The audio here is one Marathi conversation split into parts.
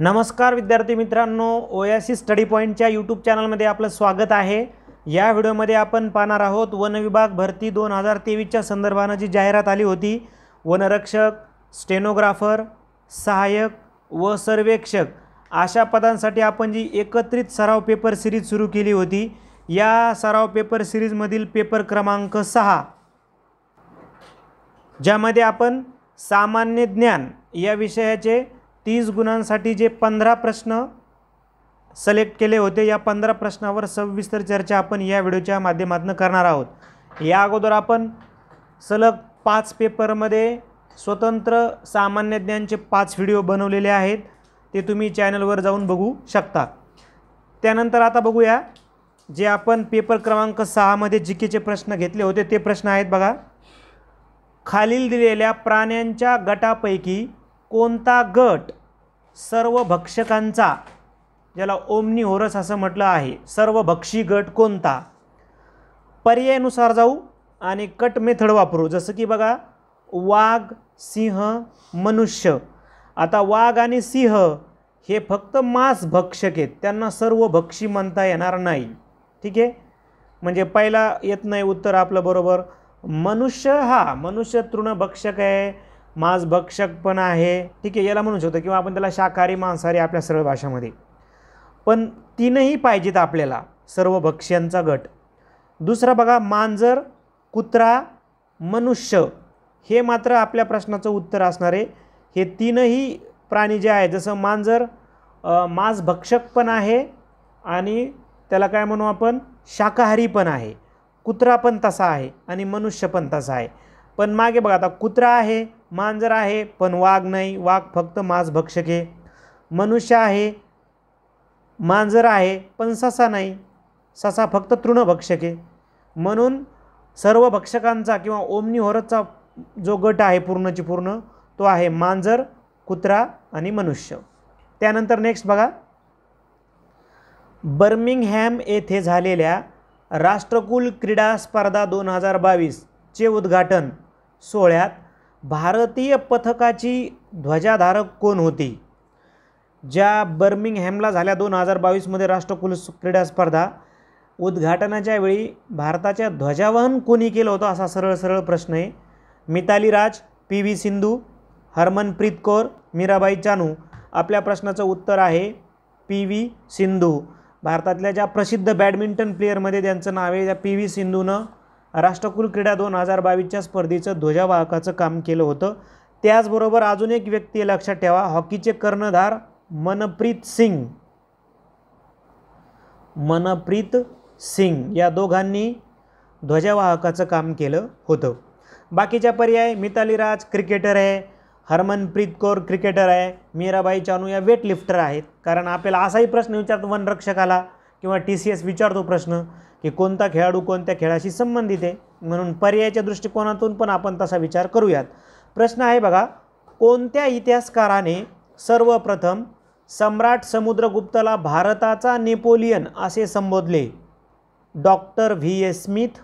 नमस्कार विद्यार्थी मित्रांनो ओयासी स्टडी पॉईंटच्या यूट्यूब चॅनलमध्ये आपलं स्वागत आहे या व्हिडिओमध्ये आपण पाहणार आहोत वन विभाग भरती दोन हजार तेवीसच्या संदर्भानं जी जाहिरात आली होती वनरक्षक स्टेनोग्राफर सहाय्यक व सर्वेक्षक अशा पदांसाठी आपण जी एकत्रित सराव पेपर सिरीज सुरू केली होती या सराव पेपर सिरीजमधील पेपर क्रमांक सहा ज्यामध्ये आपण सामान्य ज्ञान या विषयाचे तीस गुणांसाठी जे पंधरा प्रश्न सलेक्ट केले होते या पंधरा प्रश्नावर सविस्तर चर्चा आपण या व्हिडिओच्या माध्यमातून करणार आहोत या अगोदर आपण सलग पाच पेपरमध्ये स्वतंत्र सामान्य ज्ञानचे पाच व्हिडिओ बनवलेले आहेत ते तुम्ही चॅनलवर जाऊन बघू शकता त्यानंतर आता बघूया जे आपण पेपर क्रमांक सहामध्ये जी केचे प्रश्न घेतले होते ते प्रश्न आहेत बघा खालील दिलेल्या प्राण्यांच्या गटापैकी कोणता गट सर्व भक्षकांचा ज्याला ओमनी होरस असं म्हटलं आहे सर्व भक्षी गट कोणता पर्यायानुसार जाऊ आणि कट मेथड वापरू जसं की बघा वाघ सिंह मनुष्य आता वाघ आणि सिंह हे फक्त मांस भक्षक आहेत त्यांना सर्व भक्षी म्हणता येणार नाही ठीक आहे म्हणजे पहिला येत नाही उत्तर आपलं बरोबर मनुष्य हा मनुष्य तृणभक्षक आहे मांसभक्षक पण आहे ठीक आहे याला म्हणू शकतो किंवा आपण त्याला शाकाहारी मांसाहारी आपल्या सरळ भाषामध्ये पण तीनही पाहिजेत आपल्याला सर्व भक्ष्यांचा गट दुसरा बघा मांजर कुत्रा मनुष्य हे मात्र आपल्या प्रश्नाचं उत्तर असणारे हे तीनही प्राणी जे आहे जसं मांजर मांसभक्षक पण आहे आणि त्याला काय म्हणू आपण शाकाहारी पण आहे कुत्रा पण तसा आहे आणि मनुष्य पण तसा आहे पण मागे बघा आता कुत्रा आहे मांजर आहे पण वाघ नाही वाघ फक्त मांस भक्षके मनुष्य आहे मांजर आहे पण ससा नाही ससा फक्त तृणभक्षके म्हणून सर्व भक्षकांचा किंवा ओमनिहोरचा जो गट आहे पूर्णची पूर्ण तो आहे मांजर कुत्रा आणि मनुष्य त्यानंतर नेक्स्ट बघा बर्मिंगहॅम येथे झालेल्या राष्ट्रकुल क्रीडा स्पर्धा दोन हजार बावीसचे उद्घाटन सोहळ्यात भारतीय पथकाची ध्वजाधारक कोण होती ज्या बर्मिंगहॅमला झाल्या दोन हजार बावीसमध्ये राष्ट्रकुल क्रीडा स्पर्धा उद्घाटनाच्या वेळी भारताच्या ध्वजावहन कोणी केलं होतं असा सरळ सरळ प्रश्न आहे मिताली राज पी व्ही सिंधू हरमनप्रीत कौर मीराबाई चानू आपल्या प्रश्नाचं उत्तर आहे पी व्ही सिंधू भारतातल्या ज्या प्रसिद्ध बॅडमिंटन प्लेअरमध्ये त्यांचं नाव आहे त्या पी व्ही सिंधूनं राष्ट्रकुल क्रीडा दोन हजार बावीसच्या स्पर्धेचं ध्वजावाहकाचं काम केलं होतं त्याचबरोबर अजून एक व्यक्ती लक्षात ठेवा हॉकीचे कर्णधार मनप्रीत सिंग मनप्रीत सिंग या दोघांनी ध्वजावाहकाचं काम केलं होतं बाकीच्या पर्याय मिताली राज क्रिकेटर आहे हरमनप्रीत कौर क्रिकेटर आहे मीराबाई चानू या वेटलिफ्टर आहेत कारण आपल्याला असाही प्रश्न विचारतो वनरक्षकाला किंवा टी सी एस विचारतो प्रश्न की कोणता खेळाडू कोणत्या खेळाशी संबंधित आहे म्हणून पर्यायाच्या दृष्टिकोनातून पण आपण तसा विचार करूयात प्रश्न आहे बघा कोणत्या इतिहासकाराने सर्वप्रथम सम्राट समुद्रगुप्तला भारताचा नेपोलियन असे संबोधले doctor V A Smith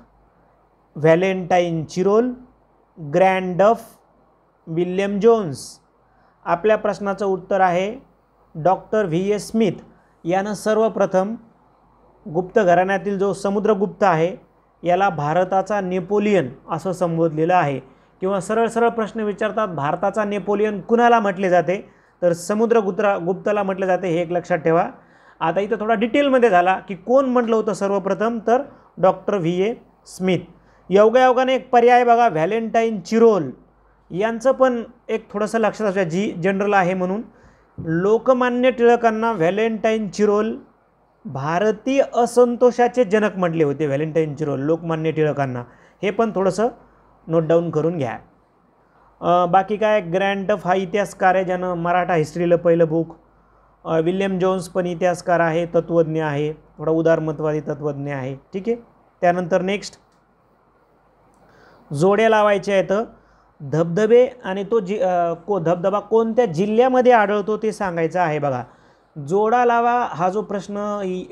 Valentine Chirol Grant Duff William Jones आपल्या प्रश्नाचं उत्तर आहे डॉक्टर व्ही एस स्मिथ यानं सर्वप्रथम गुप्त घराण्यातील जो समुद्रगुप्त आहे याला भारताचा नेपोलियन असं संबोधलेलं आहे किंवा सरळ सरळ प्रश्न विचारतात भारताचा नेपोलियन कुणाला म्हटले जाते तर समुद्रगुत्रा गुप्तला म्हटले जाते हे एक लक्षात ठेवा आता इथं थोडा डिटेलमध्ये झाला की कोण म्हटलं होतं सर्वप्रथम तर डॉक्टर व्ही ए स्मिथ योगायोगाने एक पर्याय बघा व्हॅलेंटाईन चिरोल यांचं पण एक थोडंसं लक्षात असू जी जनरल आहे म्हणून लोकमान्य टिळकांना व्हॅलेंटाईन चिरोल भारतीय असंतोषाचे जनक म्हटले होते व्हॅलेंटाईन चिरो लोकमान्य टिळकांना हे पण थोडंसं नोट डाऊन करून घ्या बाकी काय ऑफ हा इतिहासकार आहे ज्यानं मराठा हिस्ट्रीला पहिलं बुक विल्यम जोन्स पण इतिहासकार आहे तत्त्वज्ञ आहे थोडा उदारमतवादी तत्त्वज्ञ आहे ठीक आहे त्यानंतर नेक्स्ट जोड्या लावायच्या आहेत धबधबे आणि तो जि को धबधबा कोणत्या जिल्ह्यामध्ये आढळतो ते सांगायचं आहे बघा जोडा लावा हा जो प्रश्न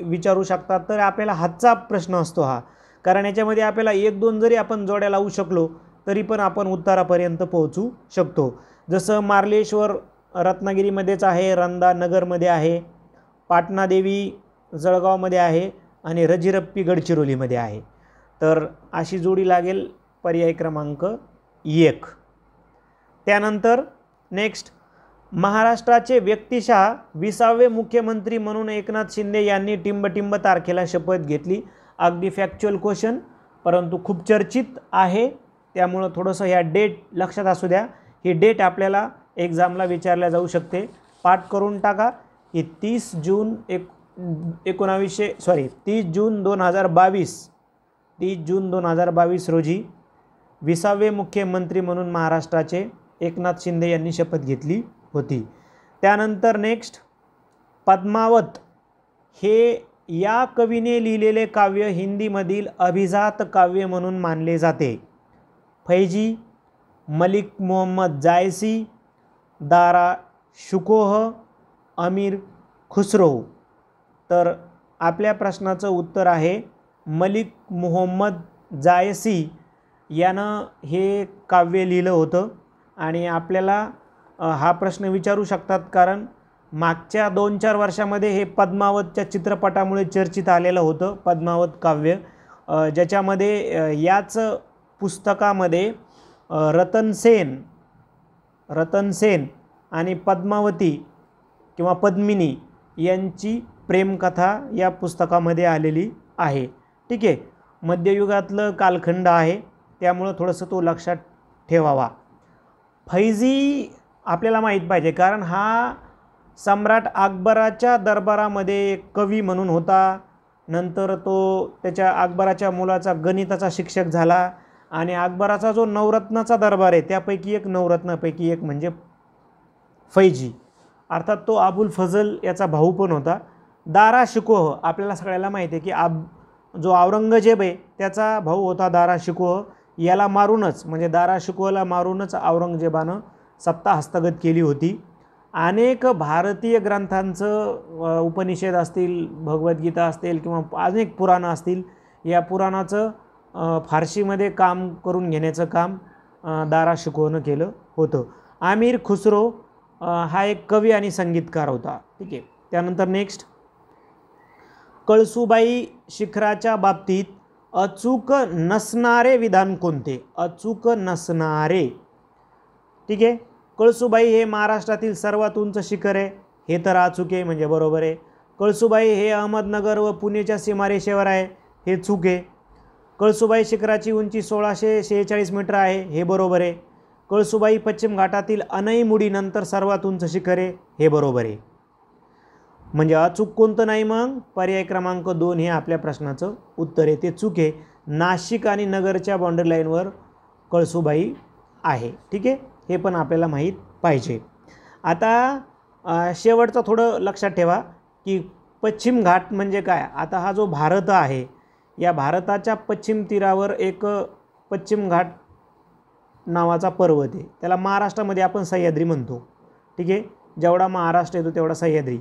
विचारू शकता तर आपल्याला हातचा प्रश्न असतो हा कारण याच्यामध्ये आपल्याला एक दोन जरी आपण जोड्या लावू शकलो तरी पण आपण उत्तरापर्यंत पोहोचू शकतो जसं मार्लेश्वर रत्नागिरीमध्येच आहे रंदा नगरमध्ये आहे पाटणादेवी जळगावमध्ये आहे आणि रजिरप्पी गडचिरोलीमध्ये आहे तर अशी जोडी लागेल पर्याय क्रमांक एक त्यानंतर नेक्स्ट महाराष्ट्राचे व्यक्तिशः विसावे मुख्यमंत्री म्हणून एकनाथ शिंदे यांनी टिंबटिंब तारखेला शपथ घेतली अगदी फॅक्च्युअल क्वेश्चन परंतु खूप चर्चित आहे त्यामुळं थोडंसं ह्या डेट लक्षात असू द्या ही डेट आपल्याला एक्झामला विचारल्या जाऊ शकते पाठ करून टाका ही तीस जून एक एकोणावीसशे सॉरी तीस जून दोन हजार बावीस तीस जून दोन हजार बावीस रोजी विसावे मुख्यमंत्री म्हणून महाराष्ट्राचे एकनाथ शिंदे यांनी शपथ घेतली होती त्यानंतर नेक्स्ट पद्मावत हे या कवीने लिहिलेले काव्य हिंदीमधील अभिजात काव्य म्हणून मानले जाते फैजी मलिक मोहम्मद जायसी दारा शुकोह अमीर खुसरो तर आपल्या प्रश्नाचं उत्तर आहे मलिक मोहम्मद जायसी यानं हे काव्य लिहिलं होतं आणि आपल्याला हा प्रश्न विचारू शकतात कारण मागच्या दोन चार वर्षामध्ये हे पद्मावतच्या चित्रपटामुळे चर्चित आलेलं होतं पद्मावत काव्य ज्याच्यामध्ये याच पुस्तकामध्ये रतन सेन रतन सेन आणि पद्मावती किंवा पद्मिनी यांची प्रेमकथा या पुस्तकामध्ये आलेली आहे ठीक आहे मध्ययुगातलं कालखंड आहे त्यामुळं थोडंसं तो लक्षात ठेवावा फैजी आपल्याला माहीत पाहिजे कारण हा सम्राट अकबराच्या दरबारामध्ये एक कवी म्हणून होता नंतर तो त्याच्या अकबराच्या मुलाचा गणिताचा शिक्षक झाला आणि अकबराचा जो नवरत्नाचा दरबार आहे त्यापैकी एक नवरत्नापैकी एक म्हणजे फैजी अर्थात तो अबुल फजल याचा भाऊ पण होता दारा शिकोह आपल्याला सगळ्याला माहिती आहे की आब जो औरंगजेब आहे त्याचा भाऊ होता दारा शिकोह याला मारूनच म्हणजे दारा शिकोहला मारूनच औरंगजेबानं सत्ता हस्तगत केली होती अनेक भारतीय ग्रंथांचं उपनिषद असतील भगवद्गीता असतील किंवा अनेक पुराणं असतील या पुराणाचं फारशीमध्ये काम करून घेण्याचं काम दारा शिकवणं केलं होतं आमिर खुसरो हा एक कवी आणि संगीतकार होता ठीक आहे त्यानंतर नेक्स्ट कळसूबाई शिखराच्या बाबतीत अचूक नसणारे विधान कोणते अचूक नसणारे ठीक आहे कळसूबाई हे महाराष्ट्रातील सर्वात उंच शिखर आहे हे तर अचूक आहे म्हणजे बरोबर आहे कळसूबाई हे अहमदनगर व पुणेच्या सीमारेषेवर आहे हे चूक आहे कळसूबाई शिखराची उंची सोळाशे शेहेचाळीस मीटर आहे हे बरोबर आहे कळसूबाई पश्चिम घाटातील अनईमुडीनंतर सर्वात उंच शिखर आहे हे बरोबर आहे म्हणजे अचूक कोणतं नाही मग पर्याय क्रमांक दोन हे आपल्या प्रश्नाचं उत्तर आहे ते चूक आहे नाशिक आणि नगरच्या बाउंड्री लाईनवर कळसूबाई आहे ठीक आहे हे पण आपल्याला माहीत पाहिजे आता शेवटचं थोडं लक्षात ठेवा की पश्चिम घाट म्हणजे काय आता हा जो भारत आहे या भारताच्या पश्चिम तीरावर एक पश्चिम घाट नावाचा पर्वत आहे त्याला महाराष्ट्रामध्ये आपण सह्याद्री म्हणतो ठीक आहे जेवढा महाराष्ट्र येतो तेवढा सह्याद्री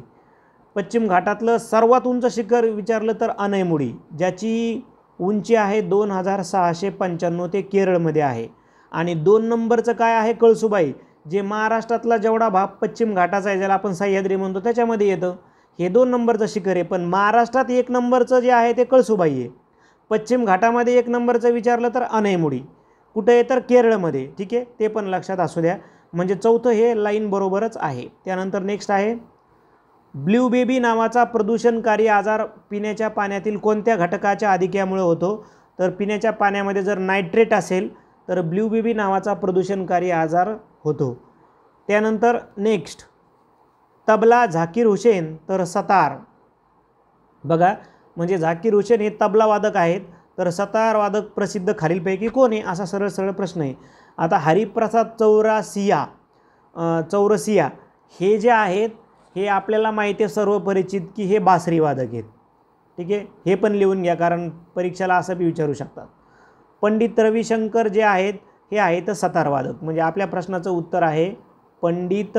पश्चिम घाटातलं सर्वात उंच शिखर विचारलं तर अनयमुडी ज्याची उंची आहे दोन हजार सहाशे पंच्याण्णव ते केरळमध्ये आहे आणि दोन नंबरचं काय आहे कळसुबाई जे महाराष्ट्रातला जेवढा भाग पश्चिम घाटाचा आहे ज्याला आपण सह्याद्री म्हणतो त्याच्यामध्ये येतं हे दोन नंबरचं शिखर आहे पण महाराष्ट्रात एक नंबरचं जे आहे ते कळसुबाई आहे पश्चिम घाटामध्ये एक नंबरचं विचारलं तर अनयमुडी कुठं आहे तर केरळमध्ये ठीक आहे ते पण लक्षात असू द्या म्हणजे चौथं हे लाईन बरोबरच आहे त्यानंतर नेक्स्ट आहे ब्ल्यू बेबी नावाचा प्रदूषणकारी आजार पिण्याच्या पाण्यातील कोणत्या घटकाच्या अधिक्यामुळे होतो तर पिण्याच्या पाण्यामध्ये जर नायट्रेट असेल तर ब्ल्यू बेबी नावाचा प्रदूषणकारी आजार होतो त्यानंतर नेक्स्ट तबला झाकीर हुसेन तर सतार बघा म्हणजे झाकीर हुसेन हे तबलावादक आहेत तर वादक प्रसिद्ध खालीलपैकी कोण आहे असा सरळ सरळ प्रश्न आहे आता हरिप्रसाद चौरासिया चौरसिया हे जे आहेत हे आपल्याला माहिती आहे सर्व परिचित की हे बासरीवादक आहेत ठीक आहे हे पण लिहून घ्या कारण परीक्षेला असं बी विचारू शकतात पंडित रविशंकर जे आहेत हे आहेत सतारवादक म्हणजे आपल्या प्रश्नाचं उत्तर आहे पंडित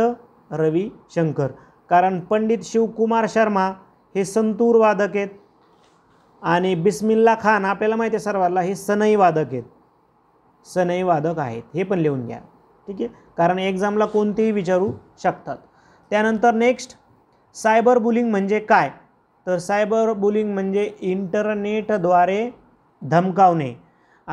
रविशंकर कारण पंडित शिवकुमार शर्मा हे संतूरवादक आहेत आणि बिस्मिल्ला खान आपल्याला माहिती आहे सर्वांना हे सनईवादक आहेत सनईवादक आहेत हे पण लिहून घ्या ठीक आहे कारण एक्झामला कोणतेही विचारू शकतात त्यानंतर नेक्स्ट सायबर बुलिंग म्हणजे काय तर सायबर बुलिंग म्हणजे इंटरनेटद्वारे धमकावणे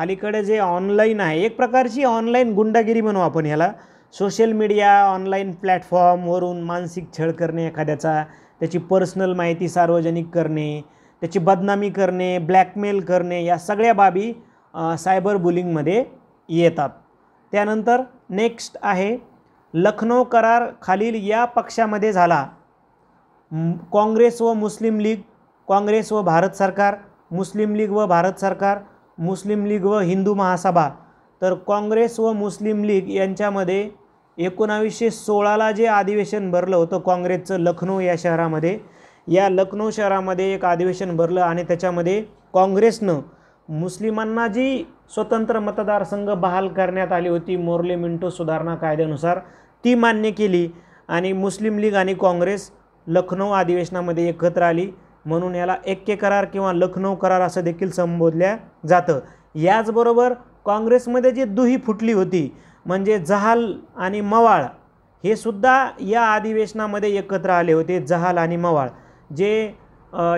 अलीकडे जे ऑनलाईन आहे एक प्रकारची ऑनलाईन गुंडागिरी म्हणू आपण ह्याला सोशल मीडिया ऑनलाईन प्लॅटफॉर्मवरून मानसिक छळ करणे एखाद्याचा त्याची पर्सनल माहिती सार्वजनिक करणे त्याची बदनामी करणे ब्लॅकमेल करणे या सगळ्या बाबी सायबर बुलिंगमध्ये येतात त्यानंतर नेक्स्ट आहे लखनौ करार खालील या पक्षामध्ये झाला काँग्रेस व मुस्लिम लीग काँग्रेस व भारत सरकार मुस्लिम लीग व भारत सरकार मुस्लिम लीग व हिंदू महासभा तर काँग्रेस व मुस्लिम लीग यांच्यामध्ये एकोणावीसशे सोळाला जे अधिवेशन भरलं होतं काँग्रेसचं लखनऊ या शहरामध्ये या लखनौ शहरामध्ये एक अधिवेशन भरलं आणि त्याच्यामध्ये काँग्रेसनं मुस्लिमांना जी स्वतंत्र मतदारसंघ बहाल करण्यात आली होती मोर्ले मिंटो सुधारणा कायद्यानुसार ती मान्य केली आणि मुस्लिम लीग आणि काँग्रेस लखनऊ अधिवेशनामध्ये एकत्र आली म्हणून याला एक्के करार किंवा लखनौ करार असं देखील संबोधल्या जातं याचबरोबर काँग्रेसमध्ये जी दुही फुटली होती म्हणजे जहाल आणि मवाळ हे सुद्धा या अधिवेशनामध्ये एकत्र आले होते जहाल आणि मवाळ जे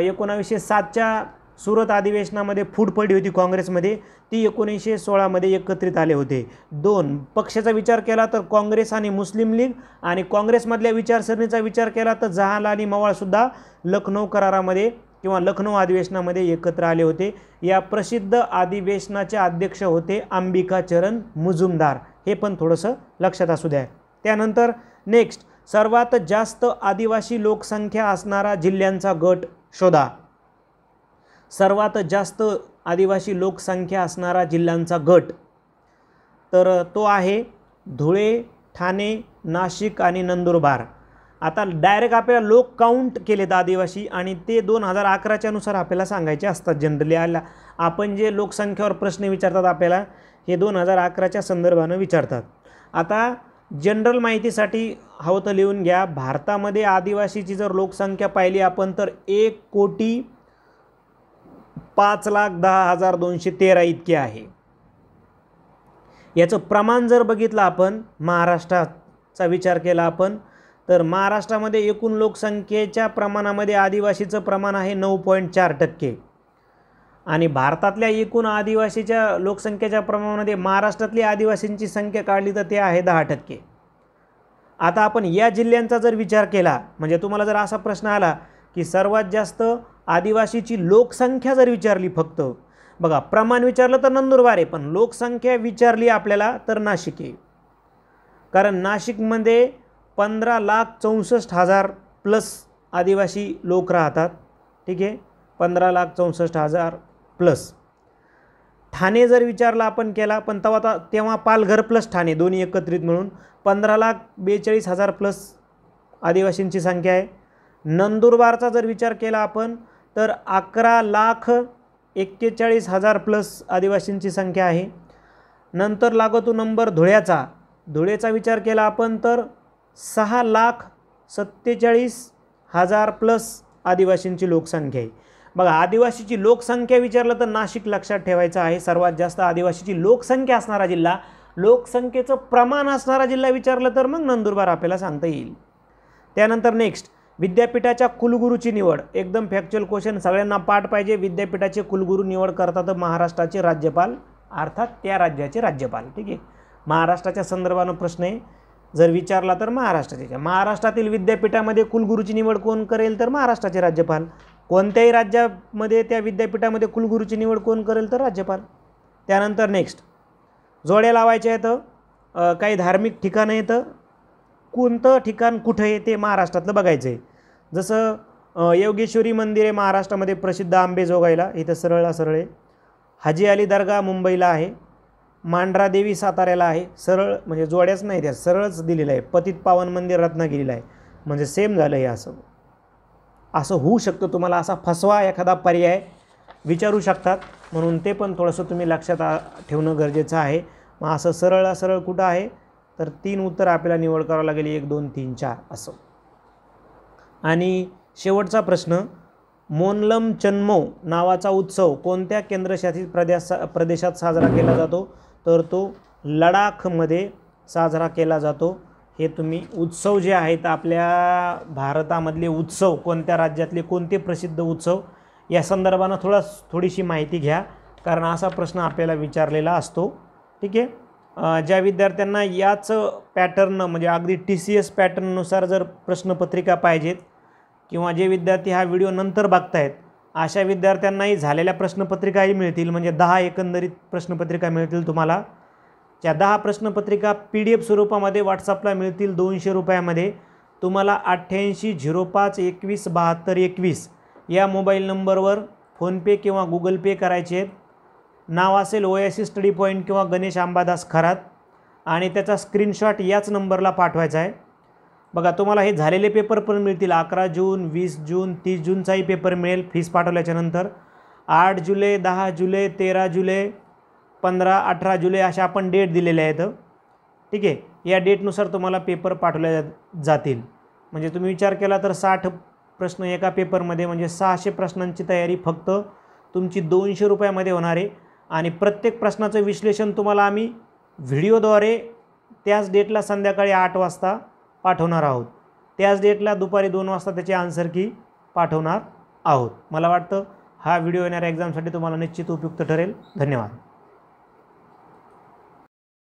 एकोणावीसशे सातच्या सुरत अधिवेशनामध्ये फूट पडली होती काँग्रेसमध्ये ती एकोणीसशे सोळामध्ये एकत्रित आले होते दोन पक्षाचा विचार केला तर काँग्रेस आणि मुस्लिम लीग आणि काँग्रेसमधल्या विचारसरणीचा विचार केला तर जहाल आणि मवाळसुद्धा लखनौ करारामध्ये किंवा लखनौ अधिवेशनामध्ये एकत्र आले होते या प्रसिद्ध अधिवेशनाचे अध्यक्ष होते अंबिका चरण मुजुमदार हे पण थोडंसं लक्षात असू द्या त्यानंतर नेक्स्ट सर्वात जास्त आदिवासी लोकसंख्या असणारा जिल्ह्यांचा गट शोधा सर्वात जास्त आदिवासी लोकसंख्या असणारा जिल्ह्यांचा गट तर तो आहे धुळे ठाणे नाशिक आणि नंदुरबार आता डायरेक्ट आपल्याला लोक काउंट केलेत आदिवासी आणि ते दोन हजार अकराच्यानुसार आपल्याला सांगायचे असतात जनरली आला आपण जे लोकसंख्येवर प्रश्न विचारतात आपल्याला हे दोन हजार अकराच्या संदर्भानं विचारतात आता जनरल माहितीसाठी हवं तर लिहून घ्या भारतामध्ये आदिवासीची जर लोकसंख्या पाहिली आपण तर एक कोटी पाच लाख दहा हजार दोनशे तेरा इतके आहे याचं प्रमाण जर बघितलं आपण महाराष्ट्राचा विचार केला आपण तर महाराष्ट्रामध्ये एकूण लोकसंख्येच्या प्रमाणामध्ये आदिवासीचं प्रमाण आहे नऊ पॉईंट चार टक्के आणि भारतातल्या एकूण आदिवासीच्या लोकसंख्येच्या प्रमाणामध्ये महाराष्ट्रातली आदिवासींची संख्या काढली तर ते आहे दहा टक्के आता आपण या जिल्ह्यांचा जर विचार केला म्हणजे तुम्हाला जर असा प्रश्न आला की सर्वात जास्त आदिवासीची लोकसंख्या जर विचारली फक्त बघा प्रमाण विचारलं तर नंदुरबार आहे पण लोकसंख्या विचारली आपल्याला तर नाशिक आहे कारण नाशिकमध्ये पंधरा लाख चौसष्ट हजार प्लस आदिवासी लोक राहतात ठीक आहे पंधरा लाख चौसष्ट हजार प्लस ठाणे जर विचारला आपण केला पण तेव्हा तेव्हा पालघर प्लस ठाणे दोन्ही एकत्रित मिळून पंधरा लाख बेचाळीस हजार प्लस आदिवासींची संख्या आहे नंदुरबारचा जर विचार केला आपण तर अकरा लाख एक्केचाळीस हजार प्लस आदिवासींची संख्या आहे नंतर लागतो नंबर धुळ्याचा धुळेचा विचार केला आपण तर सहा लाख सत्तेचाळीस हजार प्लस आदिवासींची लोकसंख्या आहे बघा आदिवासीची लोकसंख्या विचारलं तर नाशिक लक्षात ठेवायचं आहे सर्वात जास्त आदिवासीची लोकसंख्या असणारा जिल्हा लोकसंख्येचं प्रमाण असणारा जिल्हा विचारलं तर मग नंदुरबार आपल्याला सांगता येईल त्यानंतर नेक्स्ट विद्यापीठाच्या कुलगुरूची निवड एकदम फॅक्च्युअल क्वेश्चन सगळ्यांना पाठ पाहिजे विद्यापीठाचे कुलगुरू निवड करतात महाराष्ट्राचे राज्यपाल अर्थात त्या राज्याचे राज्यपाल ठीक आहे महाराष्ट्राच्या संदर्भानं प्रश्न आहे जर विचारला तर महाराष्ट्राचे महाराष्ट्रातील विद्यापीठामध्ये कुलगुरूची निवड कोण करेल तर महाराष्ट्राचे राज्यपाल कोणत्याही राज्यामध्ये त्या विद्यापीठामध्ये कुलगुरूची निवड कोण करेल तर राज्यपाल त्यानंतर नेक्स्ट जोड्या लावायच्या आहेत काही धार्मिक ठिकाणं येतं कोणतं ठिकाण कुठं आहे ते महाराष्ट्रातलं बघायचं आहे जसं योगेश्वरी मंदिर आहे महाराष्ट्रामध्ये प्रसिद्ध आंबेजोगाईला इथं सरळ सरळ आहे हाजी अली दर्गा मुंबईला आहे मांढरा देवी साताऱ्याला आहे सरळ म्हणजे जोड्याच नाही त्या सरळच दिलेलं आहे पतित पावन मंदिर रत्नागिरीला आहे म्हणजे सेम झालं हे असं असं होऊ शकतं तुम्हाला असा फसवा एखादा पर्याय विचारू शकतात म्हणून ते पण थोडंसं तुम्ही लक्षात ठेवणं गरजेचं आहे मग असं सरळ सरळ कुठं आहे तर तीन उत्तर आपल्याला निवड करावं लागेल एक दोन तीन चार असं आणि शेवटचा प्रश्न मोनलम चन्मो नावाचा उत्सव कोणत्या केंद्रशासित प्रदेशा प्रदेशात साजरा केला जातो तर तो लडाखमध्ये साजरा केला जातो हे तुम्ही उत्सव जे आहेत आपल्या भारतामधले उत्सव कोणत्या राज्यातले कोणते प्रसिद्ध उत्सव या संदर्भानं थोडा थोडीशी माहिती घ्या कारण असा प्रश्न आपल्याला विचारलेला असतो ठीक आहे ज्या विद्यार्थ्यांना याच पॅटर्न म्हणजे अगदी टी सी एस पॅटर्ननुसार जर प्रश्नपत्रिका पाहिजेत किंवा जे विद्यार्थी हा व्हिडिओ नंतर बघतायत अशा विद्यार्थ्यांनाही झालेल्या प्रश्नपत्रिकाही मिळतील म्हणजे दहा एकंदरीत प्रश्नपत्रिका मिळतील तुम्हाला त्या दहा प्रश्नपत्रिका पी डी एफ स्वरूपामध्ये व्हॉट्सअपला मिळतील दोनशे रुपयामध्ये तुम्हाला अठ्ठ्याऐंशी झिरो पाच एकवीस बहात्तर एकवीस या मोबाईल नंबरवर फोनपे किंवा गुगल पे करायचे आहेत नाव असेल सी स्टडी पॉईंट किंवा गणेश आंबादास खरात आणि त्याचा स्क्रीनशॉट याच नंबरला पाठवायचा आहे बघा तुम्हाला हे झालेले पेपर पण मिळतील अकरा जून वीस जून तीस जूनचाही पेपर मिळेल फीस पाठवल्याच्यानंतर आठ जुलै दहा जुलै तेरा जुलै पंधरा अठरा जुलै अशा आपण डेट दिलेले आहेत ठीक आहे या डेटनुसार तुम्हाला पेपर पाठवल्या जातील म्हणजे तुम्ही विचार केला तर साठ प्रश्न एका पेपरमध्ये म्हणजे सहाशे प्रश्नांची तयारी फक्त तुमची दोनशे रुपयामध्ये होणार आहे आणि प्रत्येक प्रश्नाचं विश्लेषण तुम्हाला आम्ही व्हिडिओद्वारे त्याच डेटला संध्याकाळी आठ वाजता पाठवणार आहोत त्याच डेटला दुपारी दोन वाजता त्याचे आन्सर की पाठवणार आहोत मला वाटतं हा व्हिडिओ येणाऱ्या एक्झामसाठी तुम्हाला निश्चित उपयुक्त ठरेल धन्यवाद